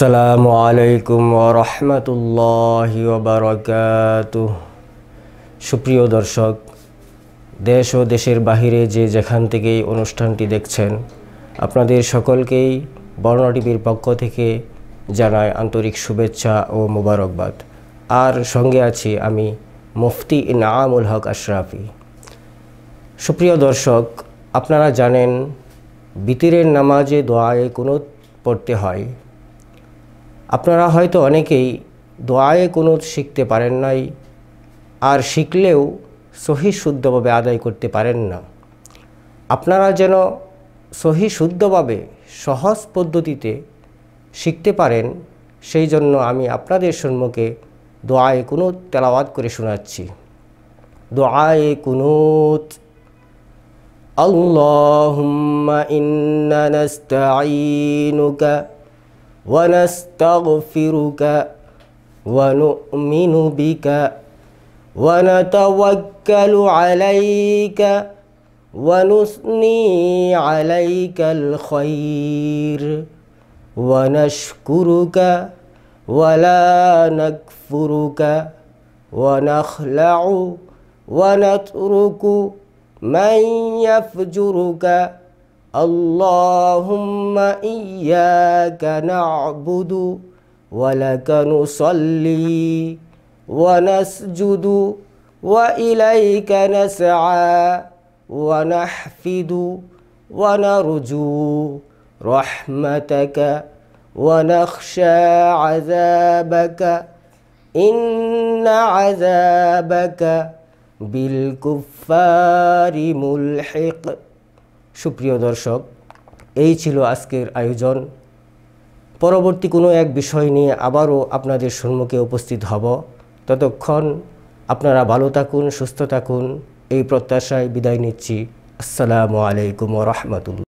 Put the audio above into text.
السلام আলাইকুম ورحمة الله وبركاته সুপ্রিয় দর্শক দেশ ও দেশের বাহিরে যে যেখান থেকেই অনুষ্ঠানটি দেখছেন আপনাদের সকলকেই বর্ণা পক্ষ থেকে জানায় আন্তরিক শুভেচ্ছা ও মোবারকবাদ আর সঙ্গে আছি আমি মুফতি ইনামুল হক আশরাফি সুপ্রিয় দর্শক আপনারা জানেন বিতিরের নামাজে দোয়ায় কোনো পড়তে হয় আপনারা হয়তো অনেকেই দোয়ায়ে কোনো শিখতে পারেন নাই আর শিখলেও সহি শুদ্ধভাবে আদায় করতে পারেন না আপনারা যেন সহি শুদ্ধভাবে সহজ পদ্ধতিতে শিখতে পারেন সেই জন্য আমি আপনাদের সম্মুখে দোয়ায়ে কোনো তেলাওয়াত করে শোনাচ্ছি দোয়ায়ে কুনুত اللهم إنا نستعينك ونستغفرك ونؤمن بك ونتوكل عليك ونثني عليك الخير ونشكرك ولا نكفرك ونخلع ونترك من يفجرك اللهم إياك نعبد ولك نصلي ونسجد وإليك نسعى ونحفد ونرجو رحمتك ونخشى عذابك إن عذابك بالكفار ملحق সুপ্রিয় দর্শক এই ছিল আজকের আয়োজন পরবর্তী কোনো এক বিষয় নিয়ে আবারও আপনাদের সম্মুখে উপস্থিত হব ততক্ষণ আপনারা ভালো থাকুন সুস্থ থাকুন এই প্রত্যাশায় বিদায় নিচ্ছি আসসালামু আলাইকুম রহমতুল্লা